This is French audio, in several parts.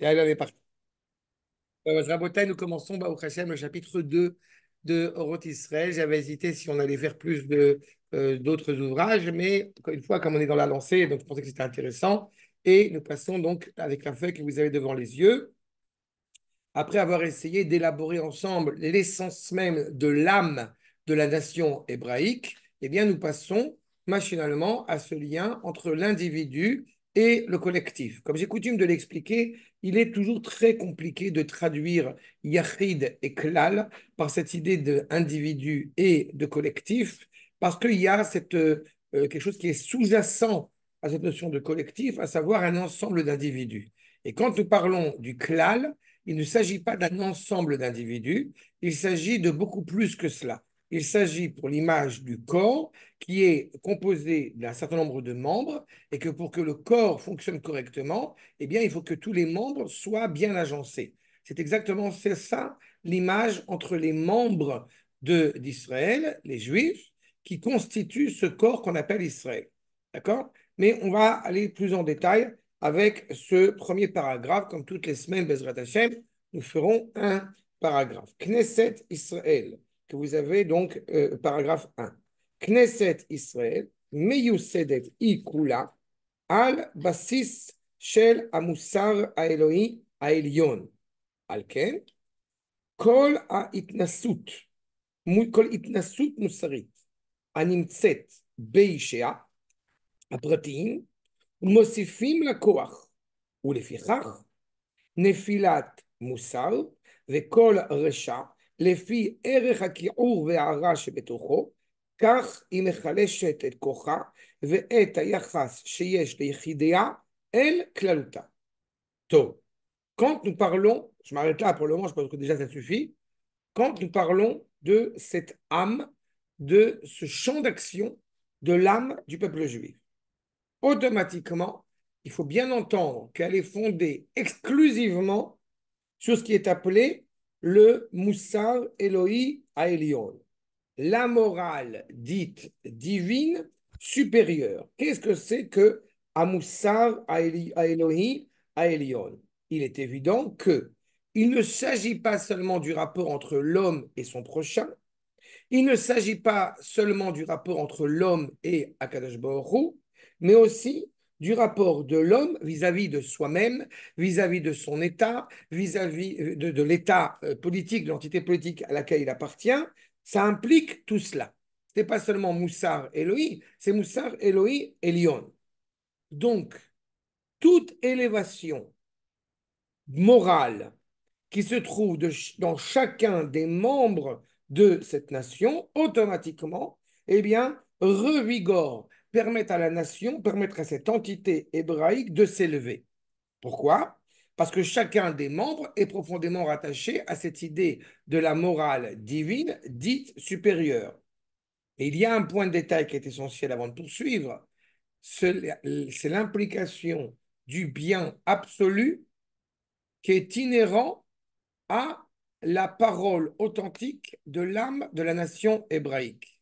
Et elle est partie. Bah, nous commençons au chapitre 2 de Horot Israël. J'avais hésité si on allait faire plus de, euh, d'autres ouvrages, mais une fois, comme on est dans la lancée, donc je pensais que c'était intéressant. Et nous passons donc avec la feuille que vous avez devant les yeux. Après avoir essayé d'élaborer ensemble l'essence même de l'âme de la nation hébraïque, et eh bien, nous passons machinalement à ce lien entre l'individu et le collectif. Comme j'ai coutume de l'expliquer, il est toujours très compliqué de traduire Yachid et Klal par cette idée d'individu et de collectif, parce qu'il y a cette, euh, quelque chose qui est sous-jacent à cette notion de collectif, à savoir un ensemble d'individus. Et quand nous parlons du Klal, il ne s'agit pas d'un ensemble d'individus, il s'agit de beaucoup plus que cela. Il s'agit pour l'image du corps qui est composé d'un certain nombre de membres et que pour que le corps fonctionne correctement, eh bien, il faut que tous les membres soient bien agencés. C'est exactement ça l'image entre les membres d'Israël, les Juifs, qui constituent ce corps qu'on appelle Israël. D'accord Mais on va aller plus en détail avec ce premier paragraphe. Comme toutes les semaines, Bezrat Hashem, nous ferons un paragraphe. Knesset Israël que vous avez donc euh, paragraphe 1. Knesset Israël, meyusedet ikula, al basis shel amusar a Elohi a Elion. Ken kol a itnasut, kol itnasut musarit, animtset beishea, apratin, mosifim la koach, ou nefilat musar, kol recha filles quand nous parlons, je m'arrête là pour le moment, je pense que déjà ça suffit, quand nous parlons de cette âme, de ce champ d'action de l'âme du peuple juif, automatiquement, il faut bien entendre qu'elle est fondée exclusivement sur ce qui est appelé le Moussar Elohi Aelion, la morale dite divine supérieure. Qu'est-ce que c'est que Amoussar Aelohi Aelion Il est évident que il ne s'agit pas seulement du rapport entre l'homme et son prochain, il ne s'agit pas seulement du rapport entre l'homme et Akadosh mais aussi du rapport de l'homme vis-à-vis de soi-même, vis-à-vis de son État, vis-à-vis euh, de, l'État euh, politique, de l'entité politique à laquelle il appartient, ça implique tout cela. Ce n'est pas seulement Moussard Elohi, c'est Moussard Elohi et Lyon. Donc, toute élévation morale qui se trouve dans chacun des membres de cette nation, automatiquement, eh bien, revigore permettre à la nation, permettre à cette entité hébraïque de s'élever. Pourquoi Parce que chacun des membres est profondément rattaché à cette idée de la morale divine dite supérieure. Et il y a un point de détail qui est essentiel avant de poursuivre, c'est l'implication du bien absolu qui est inhérent à la parole authentique de l'âme de la nation hébraïque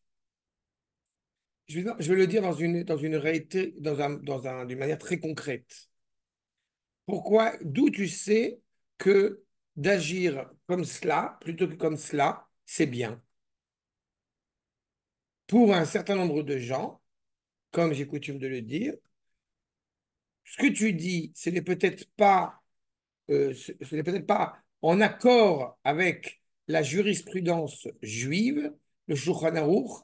je vais, le dire dans une, dans une réalité, dans un, dans un, d'une manière très concrète. Pourquoi, d'où tu sais que d'agir comme cela, plutôt que comme cela, c'est bien Pour un certain nombre de gens, comme j'ai coutume de le dire, ce que tu dis, ce n'est peut-être pas, euh, ce, n'est peut-être pas en accord avec la jurisprudence juive, le Shulchan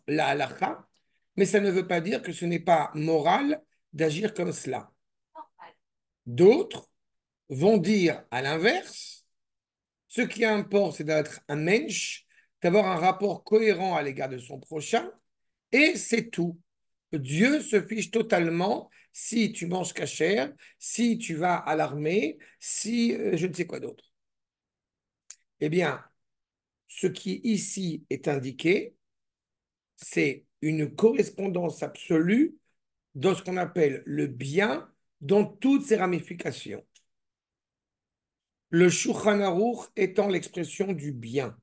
la halacha, mais ça ne veut pas dire que ce n'est pas moral d'agir comme cela. D'autres vont dire à l'inverse, ce qui importe, c'est d'être un mensch, d'avoir un rapport cohérent à l'égard de son prochain, et c'est tout. Dieu se fiche totalement si tu manges cachère, si tu vas à l'armée, si euh, je ne sais quoi d'autre. Eh bien, ce qui ici est indiqué, c'est une correspondance absolue dans ce qu'on appelle le bien dans toutes ses ramifications. Le Shulchan étant l'expression du bien.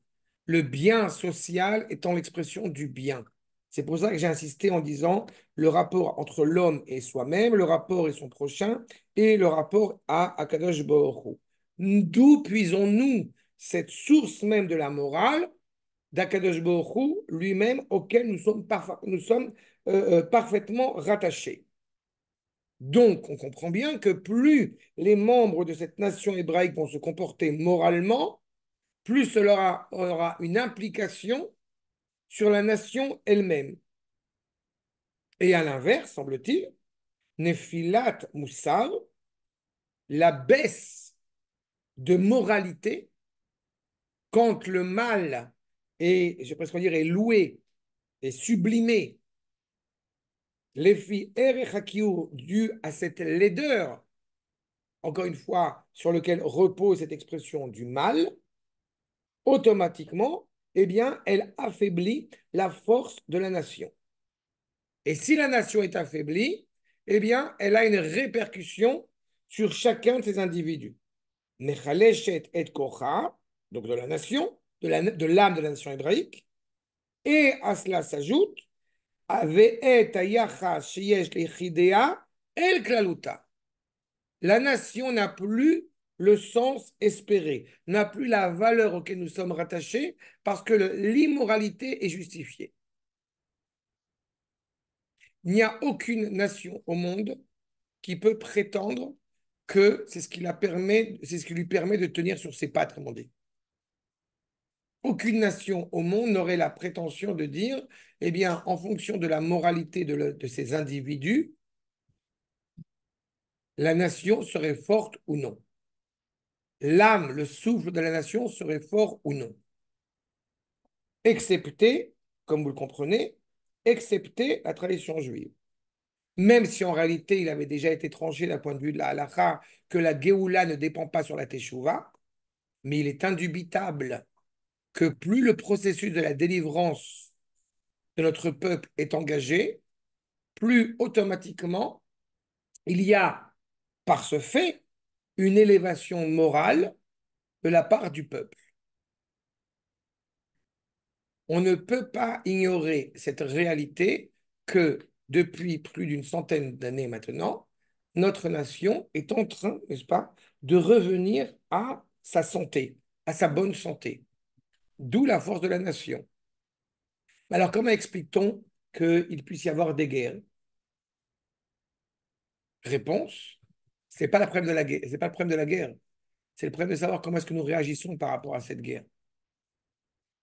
Le bien social étant l'expression du bien. C'est pour ça que j'ai insisté en disant le rapport entre l'homme et soi-même, le rapport et son prochain, et le rapport à Akadosh Baruch D'où puisons-nous cette source même de la morale d'Akadosh lui-même auquel nous sommes, euh, euh, parfaitement rattachés. Donc, on comprend bien que plus les membres de cette nation hébraïque vont se comporter moralement, plus cela aura une implication sur la nation elle-même. Et à l'inverse, semble-t-il, Nefilat Moussar, la baisse de moralité, quand le mal et, je presque dire, est loué et sublimé. les filles dû à cette laideur, encore une fois, sur lequel repose cette expression du mal, automatiquement, eh bien, elle affaiblit la force de la nation. Et si la nation est affaiblie, eh bien, elle a une répercussion sur chacun de ces individus. Nechaleshet et Kocha, donc de la nation, de l'âme de, la nation hébraïque. Et à cela s'ajoute La nation n'a plus le sens espéré, n'a plus la valeur auquel nous sommes rattachés parce que l'immoralité est justifiée. Il n'y a aucune nation au monde qui peut prétendre que c'est ce qui, c'est ce qui lui permet de tenir sur ses pattes, comme aucune nation au monde n'aurait la prétention de dire, eh bien, en fonction de la moralité de, ces individus, la nation serait forte ou non. L'âme, le souffle de la nation serait fort ou non. Excepté, comme vous le comprenez, excepté la tradition juive. Même si en réalité il avait déjà été tranché d'un point de vue de la halakha que la Géoula ne dépend pas sur la Teshuvah, mais il est indubitable que plus le processus de la délivrance de notre peuple est engagé, plus automatiquement il y a, par ce fait, une élévation morale de la part du peuple. On ne peut pas ignorer cette réalité que depuis plus d'une centaine d'années maintenant, notre nation est en train, n'est-ce pas, de revenir à sa santé, à sa bonne santé d'où la force de la nation. Alors comment explique-t-on qu'il puisse y avoir des guerres Réponse, ce n'est pas, c'est pas le problème de la guerre, c'est le problème de savoir comment est-ce que nous réagissons par rapport à cette guerre.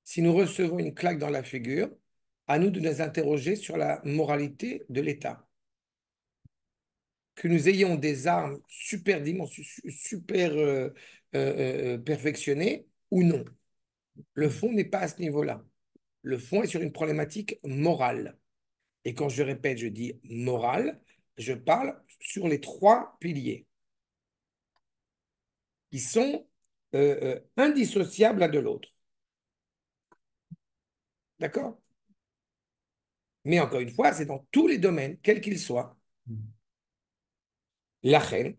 Si nous recevons une claque dans la figure, à nous de nous interroger sur la moralité de l'État. Que nous ayons des armes super, super euh, euh, euh, perfectionnées ou non. Le fond n'est pas à ce niveau-là. Le fond est sur une problématique morale. Et quand je répète, je dis morale, je parle sur les trois piliers qui sont euh, euh, indissociables l'un de l'autre. D'accord Mais encore une fois, c'est dans tous les domaines, quels qu'ils soient. La reine,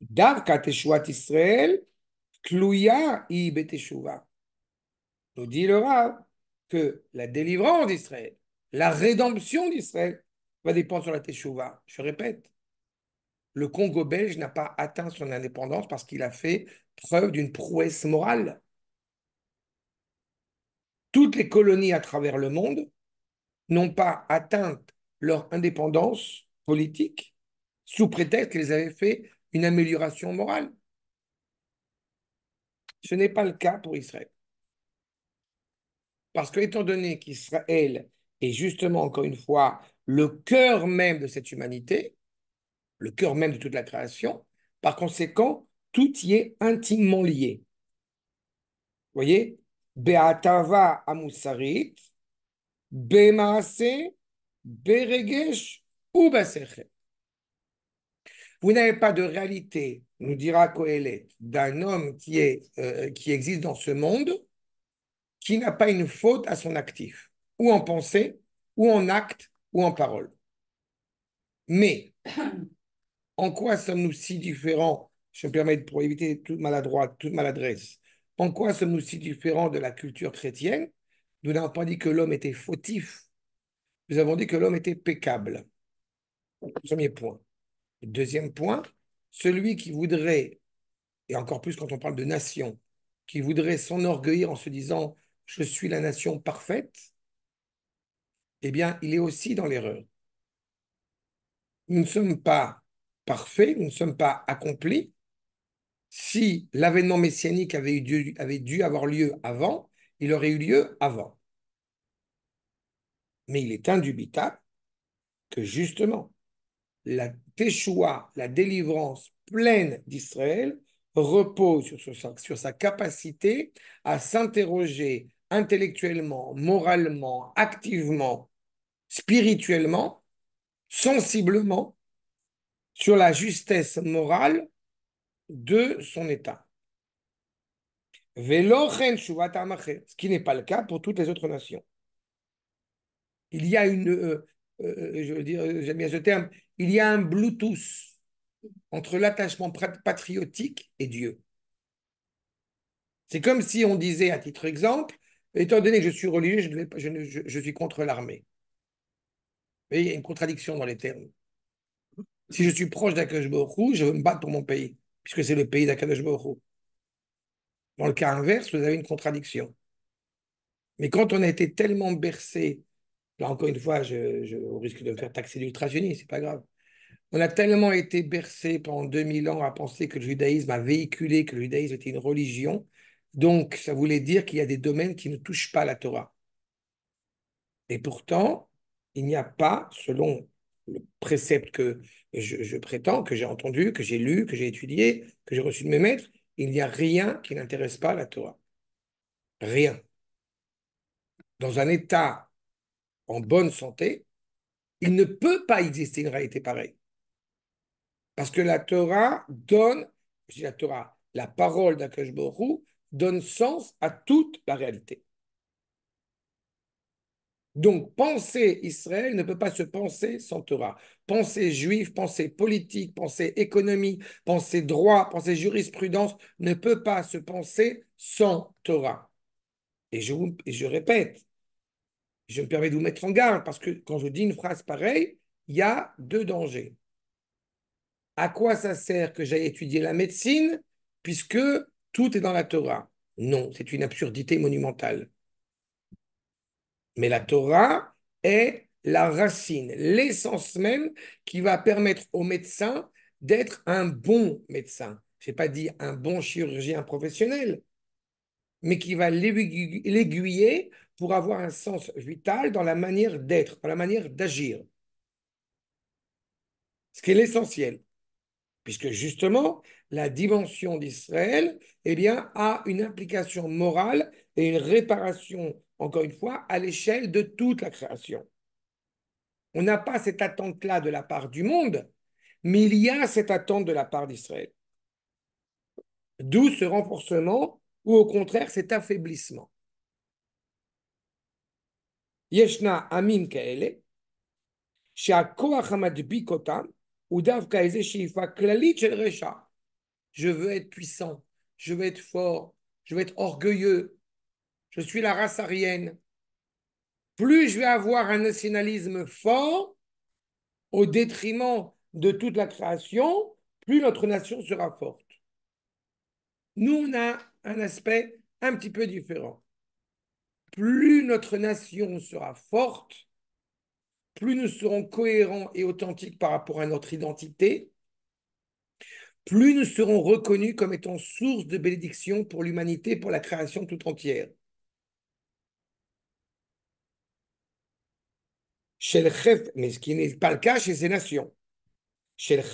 Davka Israël, Kluya Ibeteshuva. Nous dit le Rav que la délivrance d'Israël, la rédemption d'Israël va dépendre sur la Teshuvah. Je répète, le Congo belge n'a pas atteint son indépendance parce qu'il a fait preuve d'une prouesse morale. Toutes les colonies à travers le monde n'ont pas atteint leur indépendance politique sous prétexte qu'elles avaient fait une amélioration morale. Ce n'est pas le cas pour Israël. Parce que étant donné qu'Israël est justement, encore une fois, le cœur même de cette humanité, le cœur même de toute la création, par conséquent, tout y est intimement lié. Vous voyez Be'atava ou Vous n'avez pas de réalité, nous dira Kohelet, d'un homme qui, est, euh, qui existe dans ce monde qui n'a pas une faute à son actif, ou en pensée, ou en acte, ou en parole. Mais en quoi sommes-nous si différents, je me permets pour éviter toute maladroite, toute maladresse, en quoi sommes-nous si différents de la culture chrétienne Nous n'avons pas dit que l'homme était fautif, nous avons dit que l'homme était pécable. Premier point. Deuxième point, celui qui voudrait, et encore plus quand on parle de nation, qui voudrait s'enorgueillir en se disant je suis la nation parfaite, eh bien, il est aussi dans l'erreur. Nous ne sommes pas parfaits, nous ne sommes pas accomplis. Si l'avènement messianique avait dû, avoir lieu avant, il aurait eu lieu avant. Mais il est indubitable que justement, la Teshua, la délivrance pleine d'Israël, repose sur, sa, capacité à s'interroger intellectuellement, moralement, activement, spirituellement, sensiblement, sur la justesse morale de son état. Ce qui n'est pas le cas pour toutes les autres nations. Il y a une, euh, euh, je veux dire, j'aime bien ce terme, il y a un Bluetooth entre l'attachement patriotique et Dieu. C'est comme si on disait, à titre exemple, étant donné que je suis religieux, je, je, suis contre l'armée. il y a une contradiction dans les termes. Si je suis proche d'Akadosh je veux me battre pour mon pays, puisque c'est le pays d'Akadosh Dans le cas inverse, vous avez une contradiction. Mais quand on a été tellement bercé, là encore une fois, je, risque de me faire taxer ce c'est pas grave. On a tellement été bercé pendant 2000 ans à penser que le judaïsme a véhiculé que le judaïsme était une religion. Donc, ça voulait dire qu'il y a des domaines qui ne touchent pas la Torah. Et pourtant, il n'y a pas, selon le précepte que je, je prétends, que j'ai entendu, que j'ai lu, que j'ai étudié, que j'ai reçu de mes maîtres, il n'y a rien qui n'intéresse pas la Torah. Rien. Dans un état en bonne santé, il ne peut pas exister une réalité pareille. Parce que la Torah donne, je dis la Torah, la parole d'Akash donne sens à toute la réalité. Donc, penser Israël ne peut pas se penser sans Torah. Penser juif, penser politique, penser économie, penser droit, penser jurisprudence ne peut pas se penser sans Torah. Et je, et je répète, je me permets de vous mettre en garde parce que quand je dis une phrase pareille, il y a deux dangers à quoi ça sert que j'aille étudier la médecine puisque tout est dans la Torah Non, c'est une absurdité monumentale. Mais la Torah est la racine, l'essence même qui va permettre au médecin d'être un bon médecin. Je n'ai pas dit un bon chirurgien professionnel, mais qui va l'aiguiller pour avoir un sens vital dans la manière d'être, dans la manière d'agir. Ce qui est l'essentiel. Puisque justement, la dimension d'Israël eh a une implication morale et une réparation, encore une fois, à l'échelle de toute la création. On n'a pas cette attente-là de la part du monde, mais il y a cette attente de la part d'Israël. D'où ce renforcement ou au contraire cet affaiblissement. Yeshna Amin Kaele, ou Je veux être puissant, je veux être fort, je veux être orgueilleux, je suis la race arienne. Plus je vais avoir un nationalisme fort, au détriment de toute la création, plus notre nation sera forte. Nous, on a un aspect un petit peu différent. Plus notre nation sera forte, plus nous serons cohérents et authentiques par rapport à notre identité, plus nous serons reconnus comme étant source de bénédiction pour l'humanité, pour la création tout entière. mais ce qui n'est pas le cas chez ces nations. Quel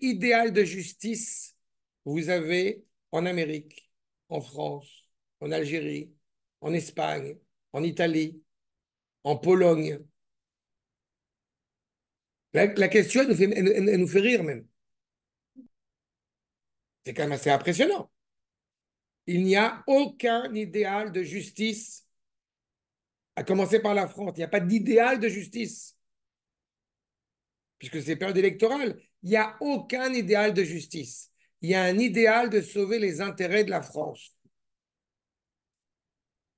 idéal de justice vous avez en Amérique, en France, en Algérie, en Espagne, en Italie, en Pologne. La, question, nous, fait, nous fait rire même. C'est quand même assez impressionnant. Il n'y a aucun idéal de justice, à commencer par la France. Il n'y a pas d'idéal de justice, puisque c'est période électorale. Il n'y a aucun idéal de justice. Il y a un idéal de sauver les intérêts de la France.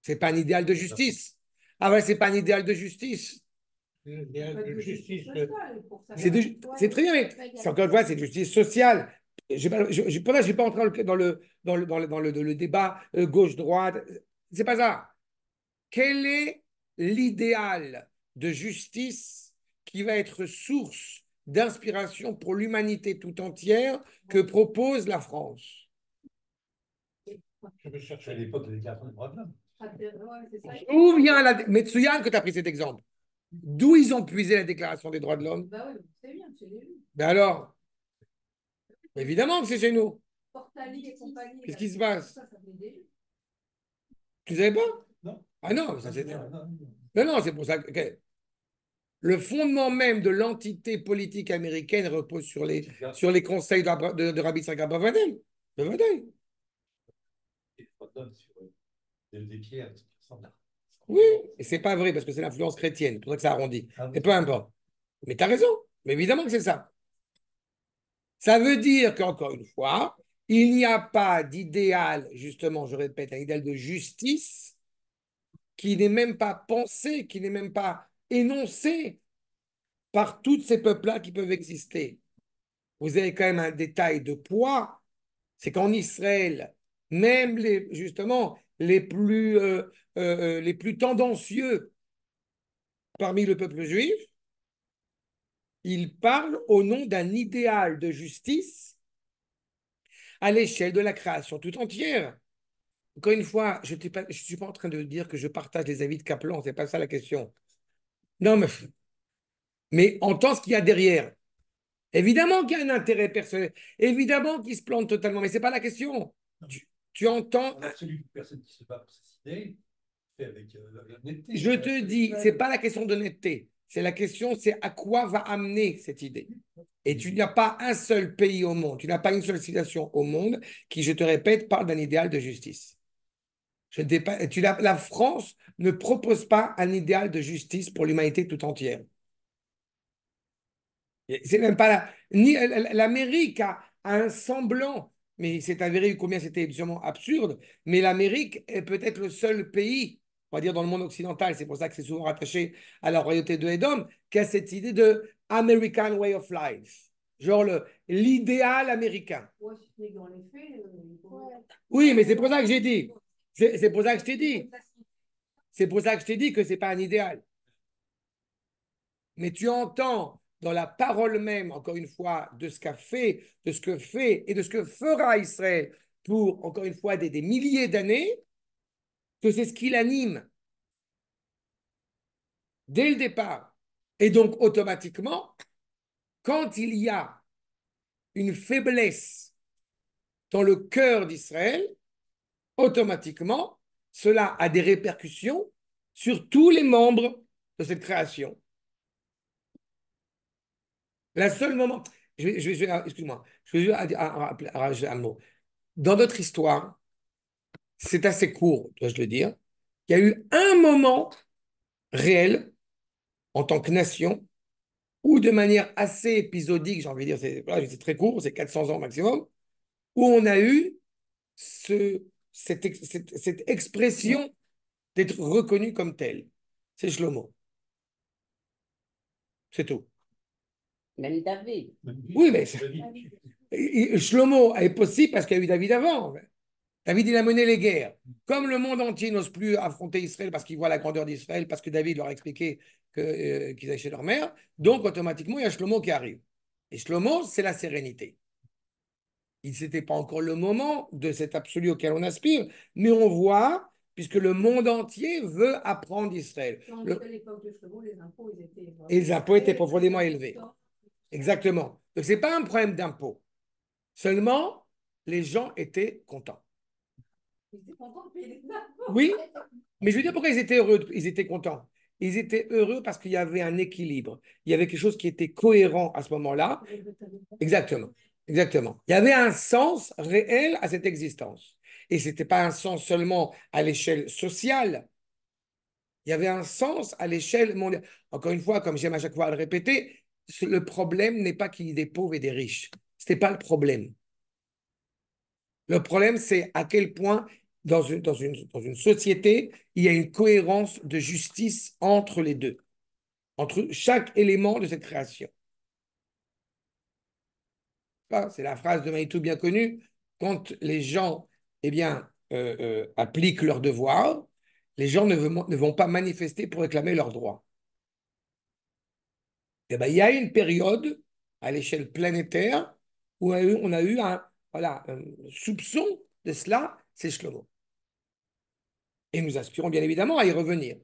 C'est pas un idéal de justice. Ah ouais, c'est pas un idéal de justice. C'est de... Euh, très bien, mais c'est encore une fois, c'est justice sociale. Je ne pas, pas entrer dans le, dans le, dans le, le, débat euh, gauche-droite. C'est pas ça. Quel est l'idéal de justice qui va être source d'inspiration pour l'humanité tout entière que propose la France Je vais chercher à l'époque des déclaration de droits de l'homme. Où vient la. Mais que tu as pris cet exemple. D'où ils ont puisé la déclaration des droits de l'homme Bah oui, c'est bien, c'est vu. Mais alors Évidemment que c'est chez nous. Portali et compagnie. Qu'est-ce qui se passe Tu ne savais pas Non. Ah non, ça c'est. Non, non, non. c'est pour ça que. Le fondement même de l'entité politique américaine repose sur les, sur les conseils de, de, Rabbi Sagar Bavadel. Bavadel des pierres Oui, c'est pas vrai parce que c'est l'influence chrétienne, pour ça que ça arrondit. Ah et peu importe. Mais tu as raison, mais évidemment que c'est ça. Ça veut dire qu'encore une fois, il n'y a pas d'idéal, justement, je répète, un idéal de justice qui n'est même pas pensé, qui n'est même pas énoncé par tous ces peuples-là qui peuvent exister. Vous avez quand même un détail de poids, c'est qu'en Israël, même les, justement, les plus, euh, euh, euh, les plus tendancieux parmi le peuple juif, il parle au nom d'un idéal de justice à l'échelle de la création tout entière. Encore une fois, je ne suis pas en train de dire que je partage les avis de Kaplan, c'est pas ça la question. Non, mais, mais entends ce qu'il y a derrière. Évidemment qu'il y a un intérêt personnel, évidemment qu'il se plante totalement, mais ce n'est pas la question. Tu entends. Je te euh, dis, ce n'est pas la question d'honnêteté. C'est la question, c'est à quoi va amener cette idée. Et tu n'as pas un seul pays au monde, tu n'as pas une seule civilisation au monde qui, je te répète, parle d'un idéal de justice. la France ne propose pas un idéal de justice pour l'humanité tout entière. C'est même pas la... Ni l'Amérique a un semblant mais c'est avéré combien c'était absolument absurde. Mais l'Amérique est peut-être le seul pays, on va dire dans le monde occidental, c'est pour ça que c'est souvent rattaché à la royauté de Edom, qui a cette idée de American way of life. Genre l'idéal américain. Euh, oui, mais c'est pour ça que j'ai dit. C'est pour ça que je t'ai dit. C'est pour ça que je t'ai dit que ce n'est pas un idéal. Mais tu entends dans la parole même, encore une fois, de ce qu'a fait, de ce que fait et de ce que fera Israël pour, encore une fois, des, milliers d'années, que c'est ce qui l'anime dès le départ. Et donc, automatiquement, quand il y a une faiblesse dans le cœur d'Israël, automatiquement, cela a des répercussions sur tous les membres de cette création. La seule moment. Je excuse-moi, je vais un mot. Dans notre histoire, c'est assez court, dois-je le dire. Il y a eu un moment réel en tant que nation ou de manière assez épisodique, j'ai envie de dire, c'est très court, c'est 400 ans maximum, où on a eu cette, expression d'être reconnu comme tel. C'est mot. C'est tout. Même David. Oui, mais Shlomo est possible parce qu'il y a eu David avant. Hein. David, il a mené les guerres. Comme le monde entier n'ose plus affronter Israël parce qu'il voit la grandeur d'Israël, parce que David leur a expliqué euh, qu'ils allaient chez leur mère, donc automatiquement, il y a Shlomo qui arrive. Et Shlomo, c'est la sérénité. Il n'était pas encore le moment de cet absolu auquel on aspire, mais on voit, puisque le monde entier veut apprendre Israël. Les impôts étaient profondément élevés. Exactement. Donc, ce n'est pas un problème d'impôt. Seulement, les gens étaient contents. Ils étaient contents impôts. Oui, mais je veux dire pourquoi ils étaient heureux, ils étaient contents. Ils étaient heureux parce qu'il y avait un équilibre. Il y avait quelque chose qui était cohérent à ce moment-là. Exactement. Exactement. Il y avait un sens réel à cette existence. Et ce n'était pas un sens seulement à l'échelle sociale. Il y avait un sens à l'échelle mondiale. Encore une fois, comme j'aime à chaque fois à le répéter, le problème n'est pas qu'il y ait des pauvres et des riches. Ce n'est pas le problème. Le problème, c'est à quel point, dans une, dans, une, dans une société, il y a une cohérence de justice entre les deux, entre chaque élément de cette création. Ah, c'est la phrase de Maïtou bien connue. Quand les gens eh bien, euh, euh, appliquent leurs devoirs, les gens ne vont pas manifester pour réclamer leurs droits. Eh ben, il y a une période à l'échelle planétaire où on a eu, un, voilà, soupçon de cela, c'est Shlomo. Et nous aspirons bien évidemment à y revenir.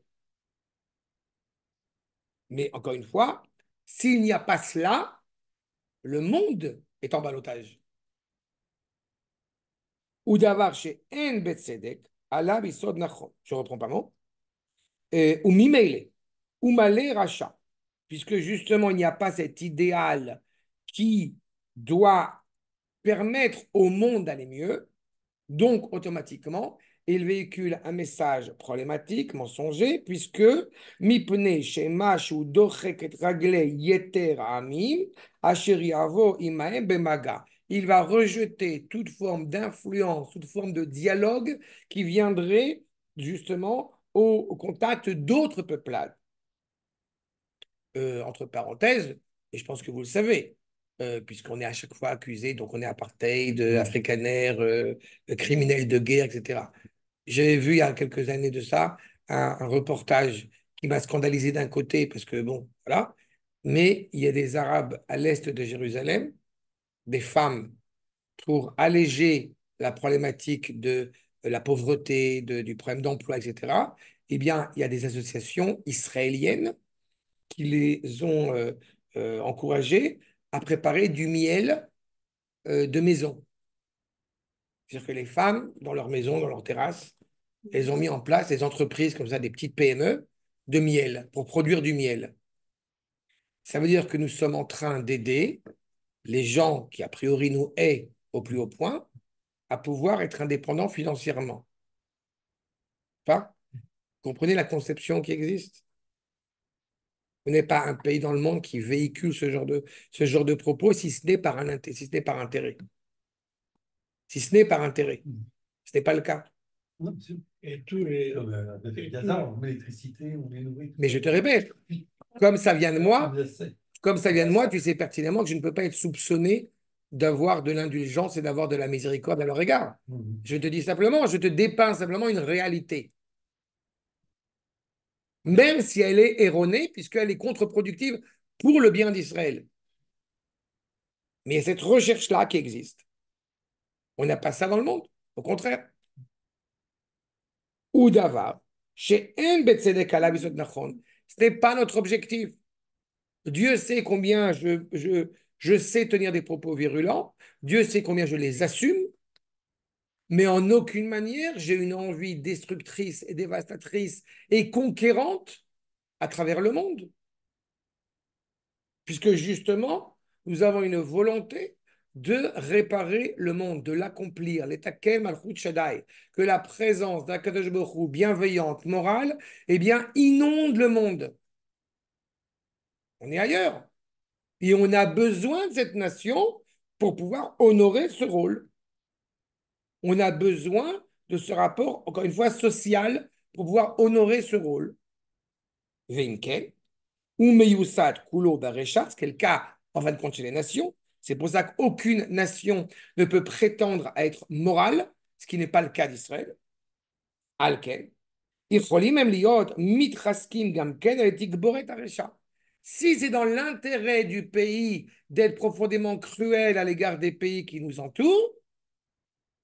Mais encore une fois, s'il n'y a pas cela, le monde est en balotage. Ou d'avoir chez En Betzedek, Allah Nachon. Je reprends pas mot. Ou Mimele, ou Malé rachat puisque justement il n'y a pas cet idéal qui doit permettre au monde d'aller mieux, donc automatiquement, il véhicule un message problématique, mensonger, puisque mipne ou yeter amim bemaga. Il va rejeter toute forme d'influence, toute forme de dialogue qui viendrait justement au contact d'autres peuplades. Euh, entre parenthèses, et je pense que vous le savez, euh, puisqu'on est à chaque fois accusé, donc on est apartheid, euh, africanaire, euh, criminel de guerre, etc. J'ai vu il y a quelques années de ça un, reportage qui m'a scandalisé d'un côté, parce que bon, voilà, mais il y a des Arabes à l'est de Jérusalem, des femmes, pour alléger la problématique de la pauvreté, du problème d'emploi, etc., eh bien, il y a des associations israéliennes qui les ont euh, euh, encouragés à préparer du miel euh, de maison. C'est-à-dire que les femmes, dans leur maison, dans leur terrasse, elles ont mis en place des entreprises comme ça, des petites PME de miel, pour produire du miel. Ça veut dire que nous sommes en train d'aider les gens qui, a priori, nous haient au plus haut point, à pouvoir être indépendants financièrement. Vous Comprenez la conception qui existe vous n'êtes pas un pays dans le monde qui véhicule ce genre de, ce genre de propos, si ce n'est par, par intérêt. Si ce n'est par intérêt. Mm. Ce n'est pas le cas. et tous les. mais, l'électricité, on Mais je te répète, comme ça vient de moi, comme ça vient de moi, tu sais pertinemment que je ne peux pas être soupçonné d'avoir de l'indulgence et d'avoir de la miséricorde à leur égard. Mm. Je te dis simplement, je te dépeins simplement une réalité même si elle est erronée, puisqu'elle est contre-productive pour le bien d'Israël. Mais cette recherche-là qui existe. On n'a pas ça dans le monde, au contraire. Ou d'avoir, chez ce n'est pas notre objectif. Dieu sait combien je, je, je sais tenir des propos virulents, Dieu sait combien je les assume, mais en aucune manière j'ai une envie destructrice et dévastatrice et conquérante à travers le monde. Puisque justement, nous avons une volonté de réparer le monde, de l'accomplir, l'état, al que la présence d'un Baruch bienveillante, morale, eh bien, inonde le monde. On est ailleurs. Et on a besoin de cette nation pour pouvoir honorer ce rôle on a besoin de ce rapport, encore une fois, social pour pouvoir honorer ce rôle. Vinken, ou Meyusat Kulo ce qui est le cas en fin de compte chez les nations. C'est pour ça qu'aucune nation ne peut prétendre à être morale, ce qui n'est pas le cas d'Israël. Alken. Si c'est dans l'intérêt du pays d'être profondément cruel à l'égard des pays qui nous entourent,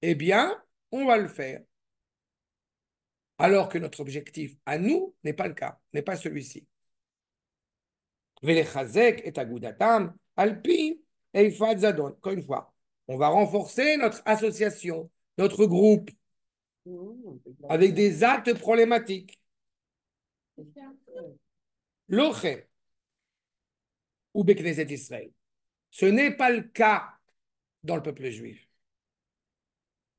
eh bien, on va le faire. Alors que notre objectif à nous n'est pas le cas, n'est pas celui-ci. et Alpi, Encore une fois, on va renforcer notre association, notre groupe, avec des actes problématiques. L'Oche ou Beknezet Israël. Ce n'est pas le cas dans le peuple juif.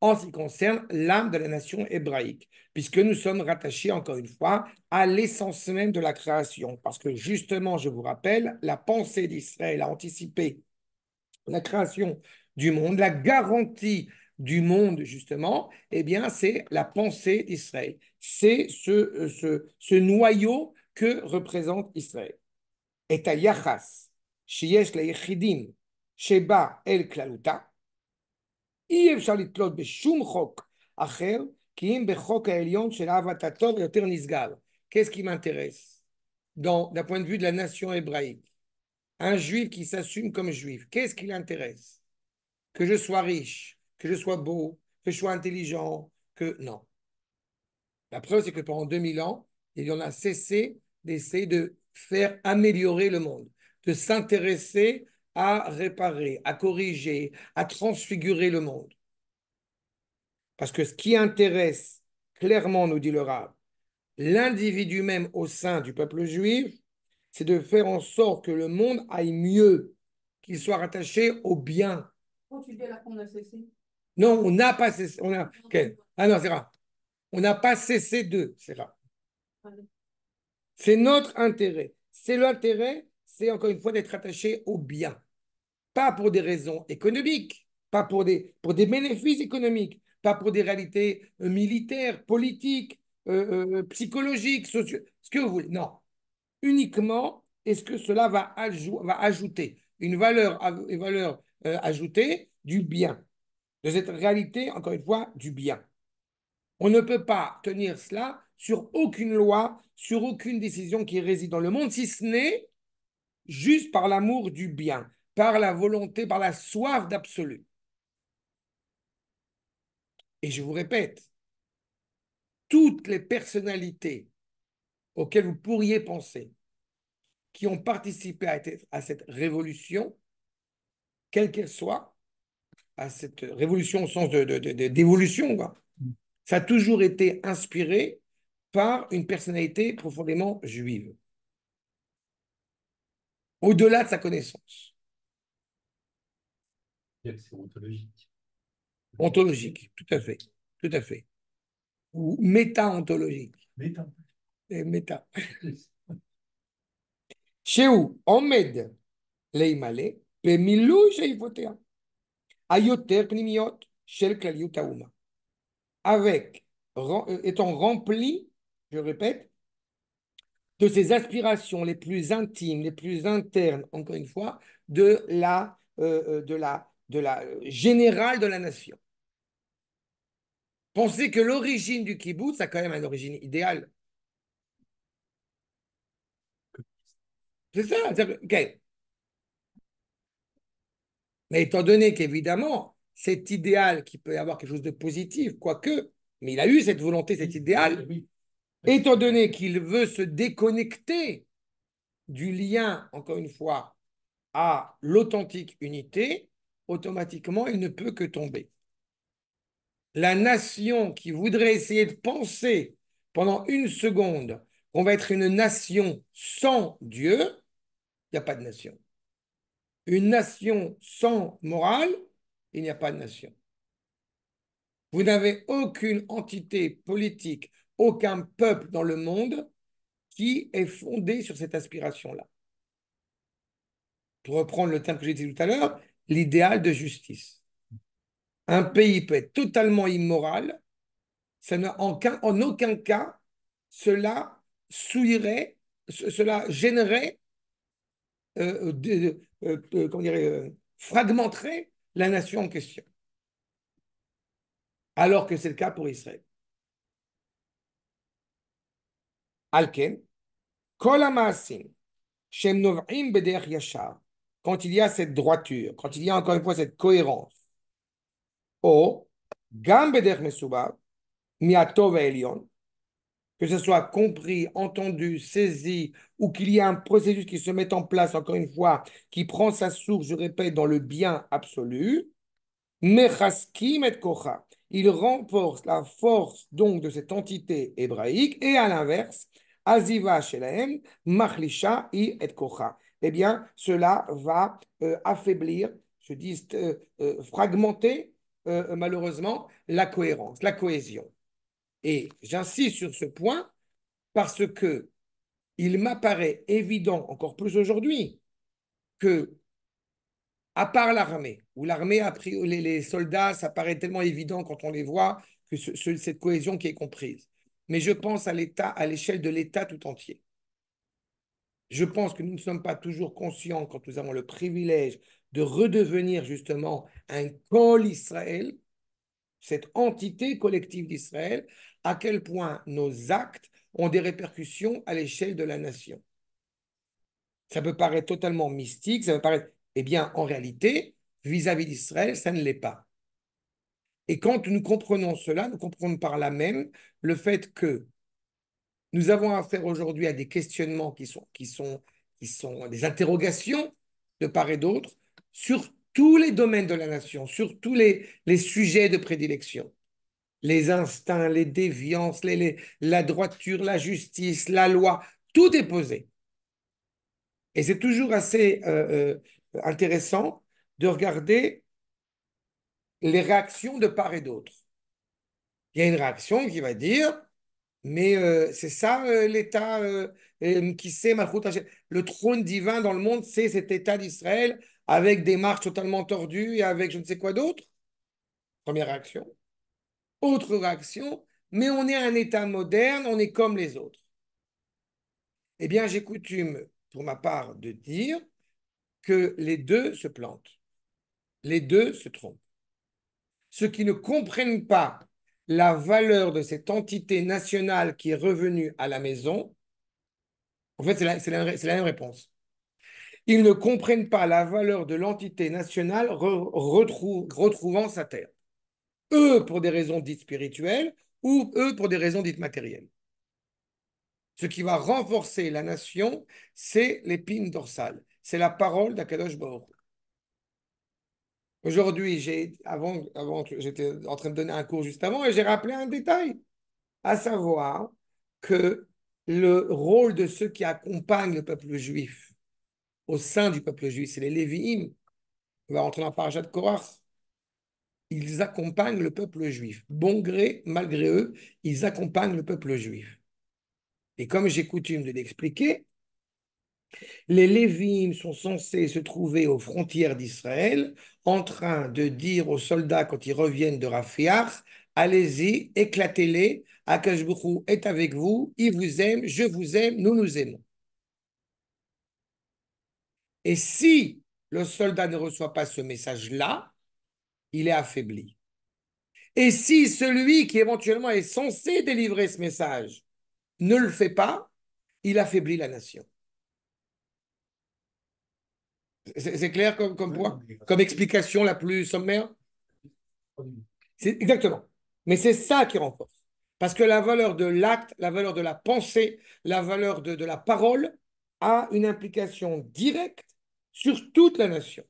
en ce qui concerne l'âme de la nation hébraïque, puisque nous sommes rattachés, encore une fois, à l'essence même de la création. Parce que justement, je vous rappelle, la pensée d'Israël a anticipé la création du monde, la garantie du monde, justement, et eh bien, c'est la pensée d'Israël. C'est ce, euh, ce, noyau que représente Israël. Et à Yachas, Sheba el Klaluta, Qu'est-ce qui m'intéresse d'un point de vue de la nation hébraïque Un juif qui s'assume comme juif, qu'est-ce qui l'intéresse Que je sois riche, que je sois beau, que je sois intelligent, que... Non. La preuve, c'est que pendant 2000 ans, il y en a cessé d'essayer de faire améliorer le monde, de s'intéresser à réparer, à corriger, à transfigurer le monde. Parce que ce qui intéresse clairement, nous dit le Rab, l'individu même au sein du peuple juif, c'est de faire en sorte que le monde aille mieux, qu'il soit rattaché au bien. Quand tu dis là qu'on a cessé Non, on n'a pas cessé. On Ah non, c'est rare. On n'a pas cessé d'eux, c'est rare. C'est notre intérêt. C'est l'intérêt, c'est encore une fois d'être attaché au bien pas pour des raisons économiques, pas pour des, pour des bénéfices économiques, pas pour des réalités euh, militaires, politiques, euh, euh, psychologiques, sociaux, ce que vous voulez. Non, uniquement est-ce que cela va, ajouter une valeur, une valeur ajoutée du bien, de cette réalité, encore une fois, du bien. On ne peut pas tenir cela sur aucune loi, sur aucune décision qui réside dans le monde, si ce n'est juste par l'amour du bien par la volonté, par la soif d'absolu. Et je vous répète, toutes les personnalités auxquelles vous pourriez penser, qui ont participé à, cette révolution, quelle qu'elle soit, à cette révolution au sens d'évolution, de, ça a toujours été inspiré par une personnalité profondément juive, au-delà de sa connaissance c'est ontologique. Ontologique, tout à fait, tout à fait. Ou méta-ontologique. Méta. Et méta. Chez où עומד les במילוי chez היותר Ayoter shel כלליות האומה. Avec, euh, étant rempli, je répète, de ses aspirations les plus intimes, les plus internes, encore une fois, de la, euh, euh, de la de la, euh, générale de la nation. Pensez que l'origine du kibbutz a quand même une origine idéale. C'est ça. Ok. Mais étant donné qu'évidemment, cet idéal qui peut avoir quelque chose de positif, quoique, mais il a eu cette volonté, cet idéal, étant donné qu'il veut se déconnecter du lien, encore une fois, à l'authentique unité, automatiquement, il ne peut que tomber. La nation qui voudrait essayer de penser pendant une seconde qu'on va être une nation sans Dieu, il n'y a pas de nation. Une nation sans morale, il n'y a pas de nation. Vous n'avez aucune entité politique, aucun peuple dans le monde qui est fondé sur cette aspiration-là. Pour reprendre le terme que j'ai dit tout à l'heure, l'idéal de justice. Un pays peut être totalement immoral, ça en, en, aucun cas cela souillerait, cela gênerait euh, euh, euh, comment dirait, fragmenterait la nation en question. Alors que c'est le cas pour Israël. Alken, Shem Nov'im Yashar, quand il y a cette droiture, quand il y a encore une fois cette cohérence, Elion, que ce soit compris, entendu, saisi, ou qu'il y ait un processus qui se met en place, encore une fois, qui prend sa source, je répète, dans le bien absolu, Mechaskim et Kocha, il renforce la force donc de cette entité hébraïque, et à l'inverse, Aziva force Machlisha i et Kocha eh bien, cela va euh, affaiblir, je dis euh, euh, fragmenter malheureusement la cohérence, la cohésion. Et j'insiste sur ce point parce que il m'apparaît évident, encore plus aujourd'hui, que à part l'armée, où l'armée a pris les, soldats, ça paraît tellement évident quand on les voit que cette cohésion qui est comprise. Mais je pense à l'État, à l'échelle de l'État tout entier. Je pense que nous ne sommes pas toujours conscients quand nous avons le privilège de redevenir justement un col Israël, cette entité collective d'Israël, à quel point nos actes ont des répercussions à l'échelle de la nation. Ça peut paraître totalement mystique, ça peut paraître... Eh bien, en réalité, vis-à-vis d'Israël, ça ne l'est pas. Et quand nous comprenons cela, nous comprenons par là même le fait que nous avons affaire aujourd'hui à des questionnements qui sont, qui sont, qui sont des interrogations de part et d'autre sur tous les domaines de la nation, sur tous les, les sujets de prédilection. Les instincts, les déviances, les, la droiture, la justice, la loi, tout est posé. Et c'est toujours assez euh, euh, intéressant de regarder les réactions de part et d'autre. Il y a une réaction qui va dire mais euh, c'est ça euh, l'État euh, qui sait hein, Le trône divin dans le monde, c'est cet État d'Israël avec des marches totalement tordues et avec je ne sais quoi d'autre. Première réaction. Autre réaction, mais on est un État moderne, on est comme les autres. Eh bien, j'ai coutume, pour ma part, de dire que les deux se plantent. Les deux se trompent. Ceux qui ne comprennent pas la valeur de cette entité nationale qui est revenue à la maison, en fait, c'est la, même réponse. Ils ne comprennent pas la valeur de l'entité nationale retrouvant sa terre. Eux, pour des raisons dites spirituelles, ou eux, pour des raisons dites matérielles. Ce qui va renforcer la nation, c'est l'épine dorsale. C'est la parole d'Akadosh Baruch Aujourd'hui, avant, avant j'étais en train de donner un cours juste avant et j'ai rappelé un détail, à savoir que le rôle de ceux qui accompagnent le peuple juif au sein du peuple juif, c'est les Lévi'im. On va rentrer dans Parachat de Korach. Ils accompagnent le peuple juif. Bon gré, malgré eux, ils accompagnent le peuple juif. Et comme j'ai coutume de l'expliquer, les lévites sont censés se trouver aux frontières d'Israël en train de dire aux soldats quand ils reviennent de Rafiach Allez-y, éclatez-les, Akashbuchu est avec vous, il vous aime, je vous aime, nous nous aimons. Et si le soldat ne reçoit pas ce message-là, il est affaibli. Et si celui qui éventuellement est censé délivrer ce message ne le fait pas, il affaiblit la nation. C'est clair comme, point, comme explication la plus sommaire Exactement. Mais c'est ça qui renforce. Parce que la valeur de l'acte, la valeur de la pensée, la valeur de la parole a une implication directe sur toute la nation.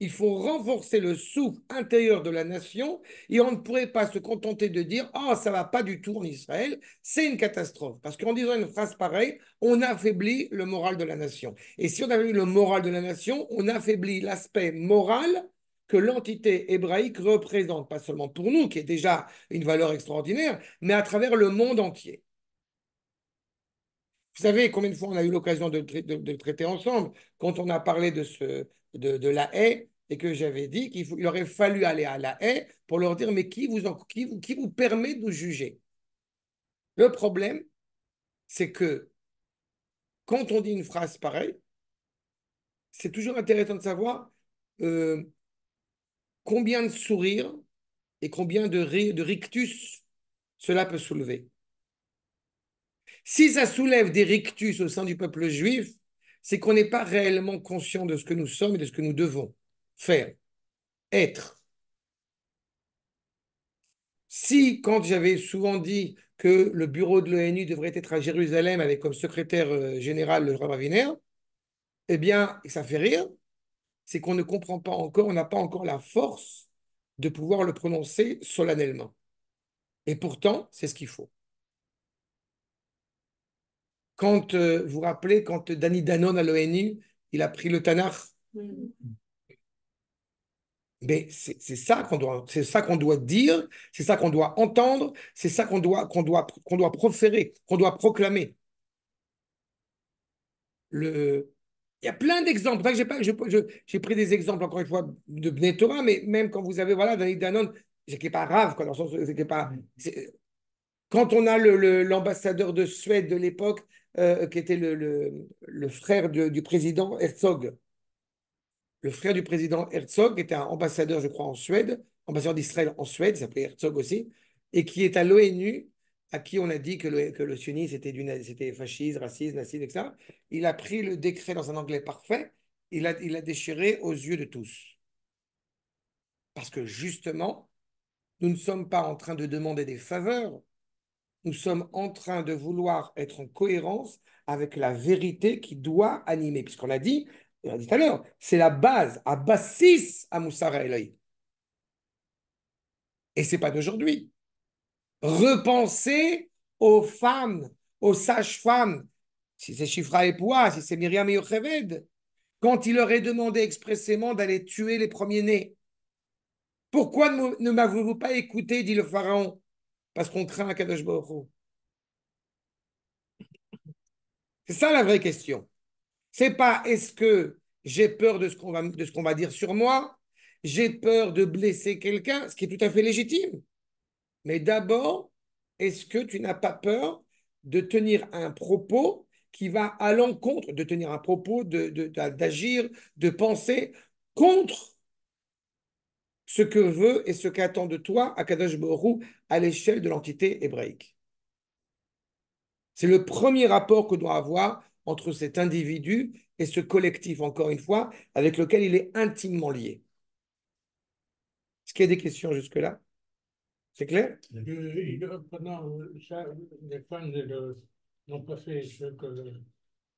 Il faut renforcer le souffle intérieur de la nation et on ne pourrait pas se contenter de dire Ah, oh, ça va pas du tout en Israël, c'est une catastrophe. Parce qu'en disant une phrase pareille, on affaiblit le moral de la nation. Et si on affaiblit eu le moral de la nation, on affaiblit l'aspect moral que l'entité hébraïque représente, pas seulement pour nous, qui est déjà une valeur extraordinaire, mais à travers le monde entier. Vous savez combien de fois on a eu l'occasion de, de, le traiter ensemble quand on a parlé de ce, de, la haie et que j'avais dit qu'il aurait fallu aller à la haie pour leur dire mais qui vous, qui vous, permet de juger Le problème, c'est que quand on dit une phrase pareille, c'est toujours intéressant de savoir euh, combien de sourires et combien de, de rictus cela peut soulever. Si ça soulève des rictus au sein du peuple juif, c'est qu'on n'est pas réellement conscient de ce que nous sommes et de ce que nous devons faire, être. Si, quand j'avais souvent dit que le bureau de l'ONU devrait être à Jérusalem avec comme secrétaire euh, général le Rav eh bien, ça fait rire, c'est qu'on ne comprend pas encore, on n'a pas encore la force de pouvoir le prononcer solennellement. Et pourtant, c'est ce qu'il faut. Quand, vous euh, vous rappelez, quand Danny Danone à l'ONU, il a pris le Tanakh. Mais c'est ça qu'on doit, c'est ça qu'on doit dire, c'est ça qu'on doit entendre, c'est ça qu'on doit, qu'on doit, qu'on doit proférer, qu'on doit proclamer. Le... Il y a plein d'exemples. j'ai pas, j'ai pris des exemples encore une fois de Benetora, mais même quand vous avez voilà Danny Danon, n'est pas grave pas. Quand on a l'ambassadeur le, de Suède de l'époque euh, qui était le, frère du président Herzog. Le frère du président Herzog, qui était un ambassadeur, je crois, en Suède, ambassadeur d'Israël en Suède, il s'appelait Herzog aussi, et qui est à l'ONU, à qui on a dit que le, que était d'une, c'était, fasciste, raciste, naziste, etc. Il a pris le décret dans un anglais parfait, il l'a il a déchiré aux yeux de tous. Parce que justement, nous ne sommes pas en train de demander des faveurs, nous sommes en train de vouloir être en cohérence avec la vérité qui doit animer. Puisqu'on l'a dit, dit tout à l'heure, c'est la base, à bassis à Moussara Et c'est pas d'aujourd'hui. Repensez aux femmes, aux sages-femmes, si c'est Shifra et Poua, si c'est Myriam et Yocheved, quand il leur est demandé expressément d'aller tuer les premiers-nés. Pourquoi ne m'avez-vous pas écouté, dit le pharaon parce qu'on craint Akadosh Baruch C'est ça la vraie question. C'est pas est-ce que j'ai peur de ce qu'on va, de ce qu'on va dire sur moi, j'ai peur de blesser quelqu'un, ce qui est tout à fait légitime. Mais d'abord, est-ce que tu n'as pas peur de tenir un propos qui va à l'encontre, de tenir un propos, d'agir, de, de penser contre ce que veut et ce qu'attend de toi Akadosh Borou à l'échelle de l'entité hébraïque. C'est le premier rapport que doit avoir entre cet individu et ce collectif, encore une fois, avec lequel il est intimement lié. Est-ce qu'il y a des questions jusque-là C'est clair ce que